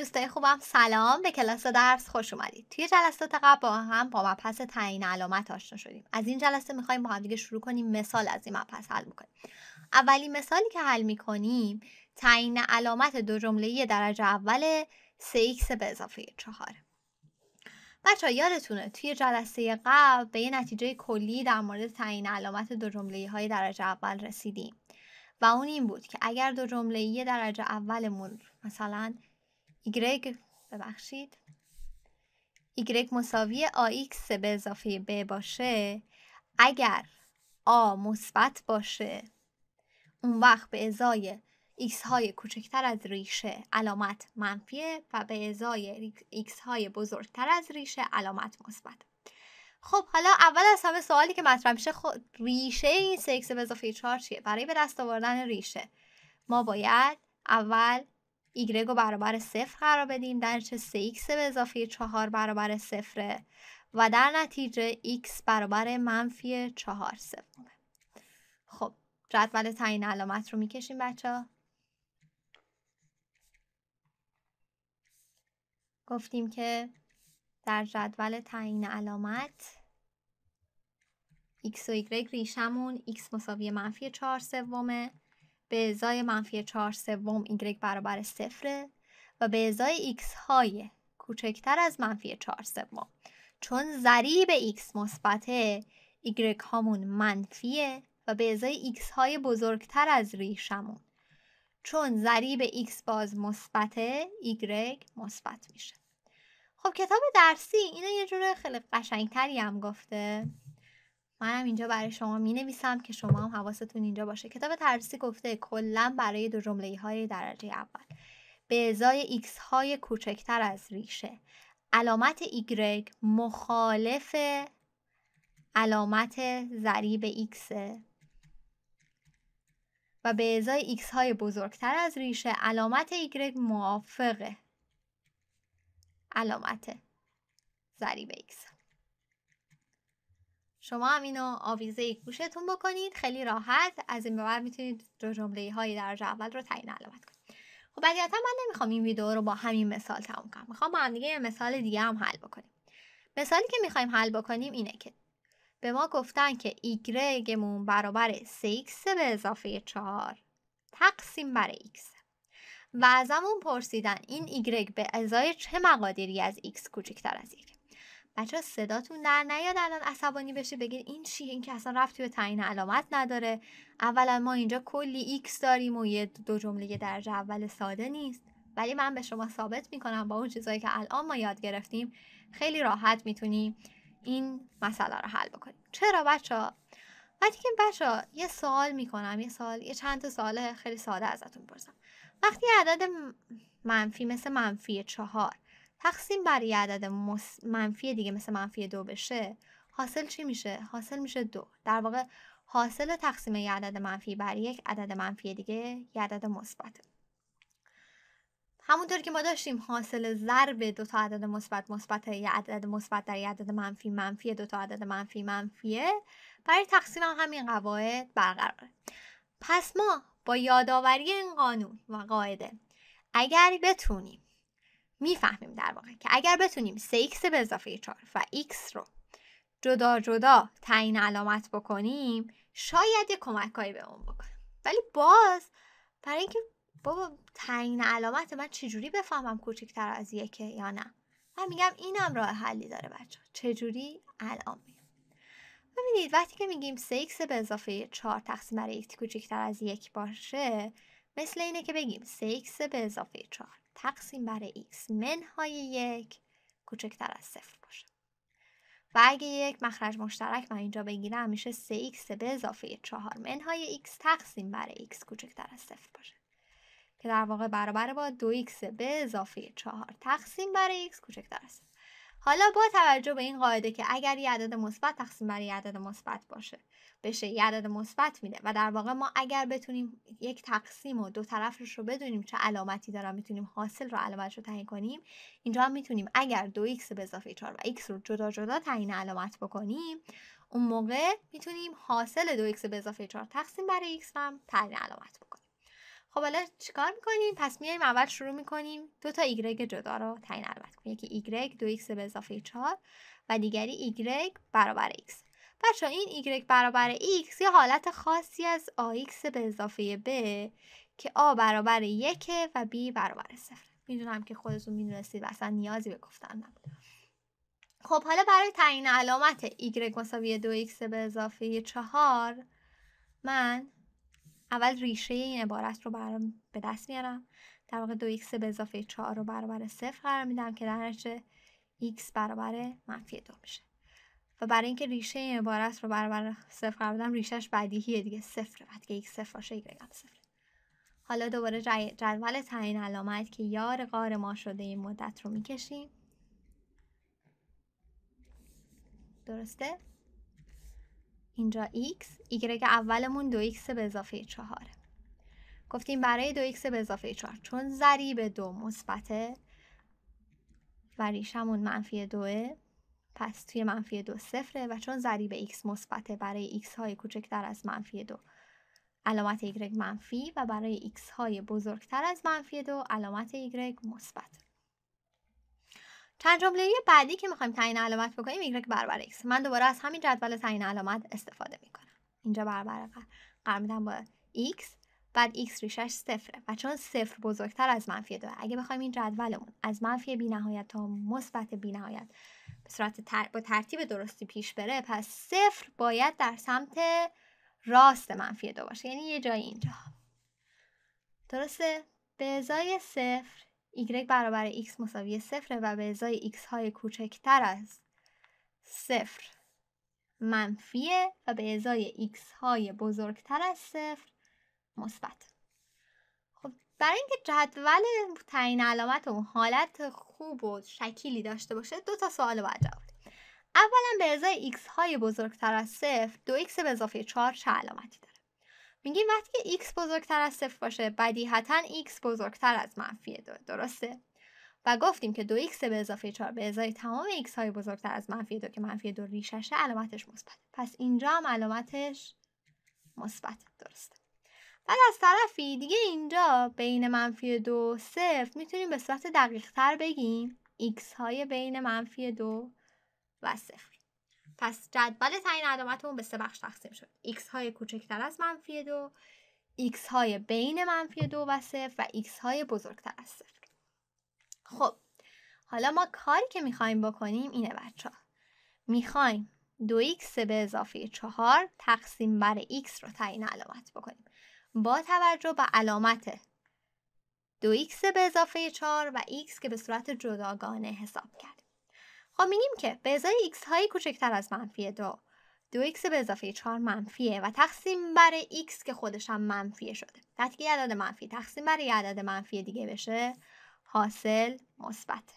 دوستای خوبم سلام به کلاس درس خوش اومدید توی جلسات قبل با هم با مبحث تعیین علامت آشنا شدیم از این جلسه میخوایم با هم دیگه شروع کنیم مثال از این مبحث حل میکنیم اولین مثالی که حل میکنیم تعیین علامت دو جمله درجه اول 3x به اضافه 4 بچه یادتونه توی جلسه قبل به یه نتیجه کلی در مورد تعیین علامت دو جمله های درجه اول رسیدیم و اون این بود که اگر دو جمله درجه اولمون مثلا y ببخشید y مساوی ax به اضافه b باشه اگر a مثبت باشه اون وقت به ازای x های کوچکتر از ریشه علامت منفیه و به ازای x های بزرگتر از ریشه علامت مثبت خب حالا اول از همه سوالی که مطرح میشه خب، ریشه این سه به اضافه 4 چیه برای به دست آوردن ریشه ما باید اول y رو برابر صفر قرار بدیم در چه 3 x به اضافه 4 برابر صفره و در نتیجه x برابر منفی 4 سومه خب جدول تعیین علامت رو میکشیم بچه گفتیم که در جدول تعیین علامت x و y ریشمون x مساوی منفی 4 سومه به ازای منفی چهار سوم y برابر صفره و به ازای ایکس های کوچکتر از منفی چهار سوم چون ضریب x مثبته ایگرگ هامون منفیه و به ازای ایکس های بزرگتر از ریشمون چون ضریب x باز مثبته ایگرگ مثبت میشه خب کتاب درسی اینو یه جور خیلی قشنگتری هم گفته منم اینجا برای شما می نویسم که شما هم حواستون اینجا باشه کتاب ترسی گفته کلا برای دو جمله های درجه اول به ازای ایکس های کوچکتر از ریشه علامت ایگرگ مخالف علامت ضریب ایکس و به ازای ایکس های بزرگتر از ریشه علامت ایگرگ موافقه علامت ضریب ایکس شما هم اینو آویزه گوشتون بکنید خیلی راحت از این به میتونید دو جمله های درجه اول رو تعیین علامت کنید خب بدیعتا من نمیخوام این ویدیو رو با همین مثال تموم کنم میخوام با هم دیگه یه مثال دیگه هم حل بکنیم مثالی که میخوایم حل بکنیم اینه که به ما گفتن که ایگرگمون برابر 3x به اضافه 4 تقسیم بر x و ازمون پرسیدن این ایگرگ به ازای چه مقادیری از x کوچکتر از x بچه صداتون در نیاد الان عصبانی بشه بگید این چیه این که اصلا رفتی به تعیین علامت نداره اولا ما اینجا کلی ایکس داریم و یه دو جمله درجه اول ساده نیست ولی من به شما ثابت میکنم با اون چیزایی که الان ما یاد گرفتیم خیلی راحت میتونیم این مسئله رو حل بکنیم چرا بچه ها وقتی که بچه ها یه سوال میکنم یه سوال یه چند تا سوال خیلی ساده ازتون پرسم وقتی عدد منفی مثل منفی چهار تقسیم بر یه عدد منفی دیگه مثل منفی دو بشه حاصل چی میشه؟ حاصل میشه دو در واقع حاصل تقسیم یه عدد منفی بر یک عدد منفی دیگه یه عدد مثبت. همونطور که ما داشتیم حاصل ضرب دو تا عدد مثبت مثبت یه عدد مثبت در یه عدد منفی منفی دو تا عدد منفی منفیه برای تقسیم هم همین قواعد برقراره پس ما با یادآوری این قانون و قاعده اگر بتونیم میفهمیم در واقع که اگر بتونیم 3x به اضافه 4 و x رو جدا جدا تعیین علامت بکنیم شاید یه کمکهایی به اون بکنه ولی باز برای اینکه بابا تعیین علامت من چجوری بفهمم کوچکتر از یکه یا نه من میگم اینم راه حلی داره بچه چجوری الان میگم ببینید وقتی که میگیم 3x به اضافه 4 تقسیم بر x کوچکتر از یک باشه مثل اینه که بگیم 3x به اضافه 4 تقسیم بر x منهای یک کوچکتر از صفر باشه و اگه یک مخرج مشترک من اینجا بگیرم میشه 3x به اضافه 4 منهای x تقسیم بر x کوچکتر از صفر باشه که در واقع برابر با 2x به اضافه 4 تقسیم بر x کوچکتر از صفر حالا با توجه به این قاعده که اگر یه عدد مثبت تقسیم بر یه عدد مثبت باشه بشه یه عدد مثبت میده و در واقع ما اگر بتونیم یک تقسیم و دو طرفش رو بدونیم چه علامتی داره میتونیم حاصل رو علامتش رو تعیین کنیم اینجا هم میتونیم اگر 2x به اضافه 4 و x رو جدا جدا تعیین علامت بکنیم اون موقع میتونیم حاصل دو x به اضافه 4 تقسیم بر x هم تعیین علامت بکنیم خب حالا چیکار میکنیم پس میایم اول شروع میکنیم دو تا ایگرگ جدا رو تعیین علامت کنیم یکی ایگرگ دو ایکس به اضافه چهار و دیگری ایگرگ برابر ایکس بچه این ایگرگ برابر ایکس یه حالت خاصی از آیکس به اضافه ب که آ برابر یک و بی برابر صفر میدونم که خودتون میدونستید و اصلا نیازی به گفتن نبود خب حالا برای تعیین علامت ایگرگ مساوی دو ایکس به اضافه چهار من اول ریشه این عبارت رو برام به دست میارم در واقع 2 x به اضافه 4 رو برابر صفر قرار میدم که در نتیجه x برابر منفی دو میشه و برای اینکه ریشه این عبارت رو برابر صفر قرار بدم ریشهش بدیهیه دیگه صفره بعد که x صفر باشه y هم صفر حالا دوباره جدول تعیین علامت که یار قار ما شده این مدت رو میکشیم درسته اینجا x y اولمون 2x به اضافه 4 گفتیم برای 2x به اضافه 4 چون ضریب 2 مثبته و ریشمون منفی 2ه پس توی منفی 2 صفره و چون ضریب x مثبته برای x های کوچکتر از منفی 2 علامت y منفی و برای x های بزرگتر از منفی 2 علامت y مثبت چند جمله بعدی که میخوایم تعیین علامت بکنیم که برابر x من دوباره از همین جدول تعیین علامت استفاده میکنم اینجا برابر قرار میدم با x بعد x ریشش صفره و چون صفر بزرگتر از منفی دو اگه بخوایم این جدولمون از منفی بی نهایت تا مثبت بی نهایت به صورت با ترتیب درستی پیش بره پس صفر باید در سمت راست منفی دو باشه یعنی یه جای اینجا درسته؟ به ازای صفر y برابر x مساوی صفره و به ازای x های کوچکتر از صفر منفیه و به ازای x های بزرگتر از صفر مثبت. خب برای اینکه جدول تعیین علامت و حالت خوب و شکیلی داشته باشه دو تا سوال باید جواب اولا به ازای x های بزرگتر از صفر دو x به اضافه چهار چه علامتی داره میگیم وقتی که x بزرگتر از صفر باشه بدیهتا x بزرگتر از منفی دو درسته و گفتیم که دو x به اضافه 4 به ازای تمام x های بزرگتر از منفی دو که منفی دو ریششه علامتش مثبت پس اینجا هم علامتش مثبت درسته بعد از طرفی دیگه اینجا بین منفی دو صفر میتونیم به صورت دقیق تر بگیم x های بین منفی دو و صفر پس جدول تعیین علامتمون به سه بخش تقسیم شد x های کوچکتر از منفی دو x های بین منفی دو و صفر و x های بزرگتر از صفر خب حالا ما کاری که میخوایم بکنیم اینه بچه ها میخوایم 2x به اضافه 4 تقسیم بر x رو تعیین علامت بکنیم با توجه به علامت 2x به اضافه 4 و x که به صورت جداگانه حساب کردیم خب میگیم که به ازای x های کوچکتر از منفی دو دو x به اضافه 4 منفیه و تقسیم بر x که خودش هم منفیه شده وقتی که عدد منفی تقسیم بر یه عدد منفی دیگه بشه حاصل مثبت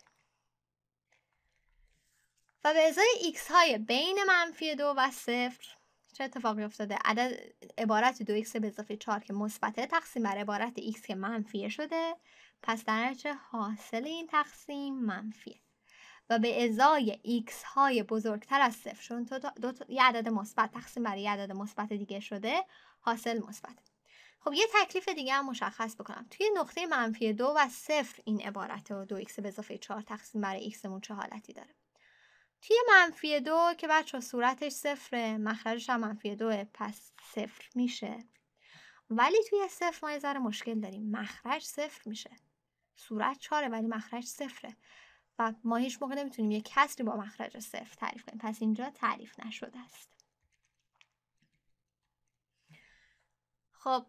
و به ازای x های بین منفی دو و صفر چه اتفاقی افتاده عدد عبارت دو x به اضافه 4 که مثبته تقسیم بر عبارت ایکس که منفیه شده پس در حاصل این تقسیم منفیه و به ازای ایکس های بزرگتر از صفر چون تو دو تا یه عدد مثبت تقسیم برای یه عدد مثبت دیگه شده حاصل مثبت خب یه تکلیف دیگه هم مشخص بکنم توی نقطه منفی دو و صفر این عبارت و دو x به اضافه چهار تقسیم برای x مون چه حالتی داره توی منفی دو که بچه صورتش صفره مخرجش هم منفی دوه پس صفر میشه ولی توی صفر ما یه ذره مشکل داریم مخرج صفر میشه صورت چاره ولی مخرج صفره و ما هیچ موقع نمیتونیم یک کسری با مخرج صفر تعریف کنیم پس اینجا تعریف نشده است خب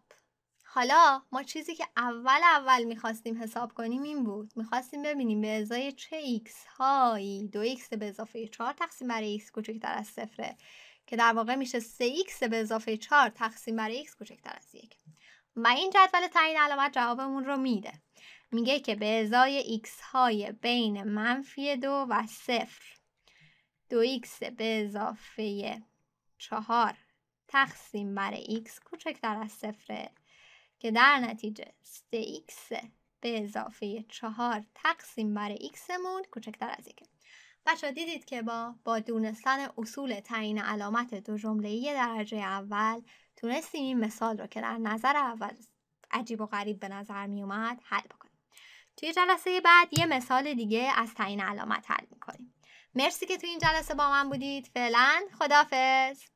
حالا ما چیزی که اول اول میخواستیم حساب کنیم این بود میخواستیم ببینیم به ازای چه ایکس هایی دو ایکس به اضافه 4 تقسیم بر ایکس کوچکتر از صفره که در واقع میشه 3 ایکس به اضافه 4 تقسیم برای ایکس کوچکتر از یک و این جدول تعیین علامت جوابمون رو میده میگه که به ازای x های بین منفی دو و صفر دو x به اضافه چهار تقسیم بر x کوچکتر از صفره که در نتیجه 3x به اضافه چهار تقسیم بر x مون کوچکتر از یکه بچه دیدید که با با دونستن اصول تعیین علامت دو جمله درجه اول تونستیم این مثال رو که در نظر اول عجیب و غریب به نظر می اومد حل بکنیم توی جلسه بعد یه مثال دیگه از تعیین علامت حل میکنیم مرسی که توی این جلسه با من بودید فعلا خدافز